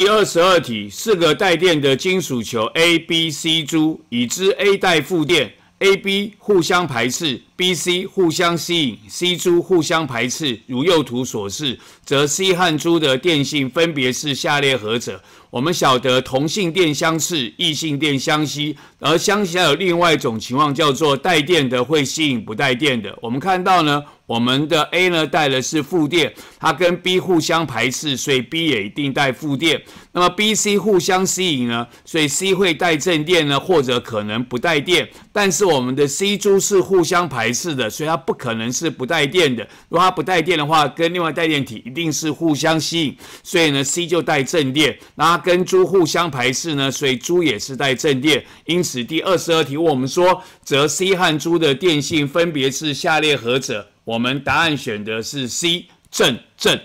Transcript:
第二十二题，四个带电的金属球 A、B、C 珠，已知 A 带负电，A、B 互相排斥，B、C 互相吸引，C 珠互相排斥，如右图所示，则 C 和珠的电性分别是下列何者？我们晓得同性电相斥，异性电相吸，而相吸还有另外一种情况叫做带电的会吸引不带电的。我们看到呢？我们的 A 呢带的是负电，它跟 B 互相排斥，所以 B 也一定带负电。那么 B、C 互相吸引呢，所以 C 会带正电呢，或者可能不带电。但是我们的 C 珠是互相排斥的，所以它不可能是不带电的。如果它不带电的话，跟另外带电体一定是互相吸引，所以呢，C 就带正电。那它跟珠互相排斥呢，所以珠也是带正电。因此第二十二题问我们说，则 C 和珠的电性分别是下列何者？我们答案选的是 C，正正。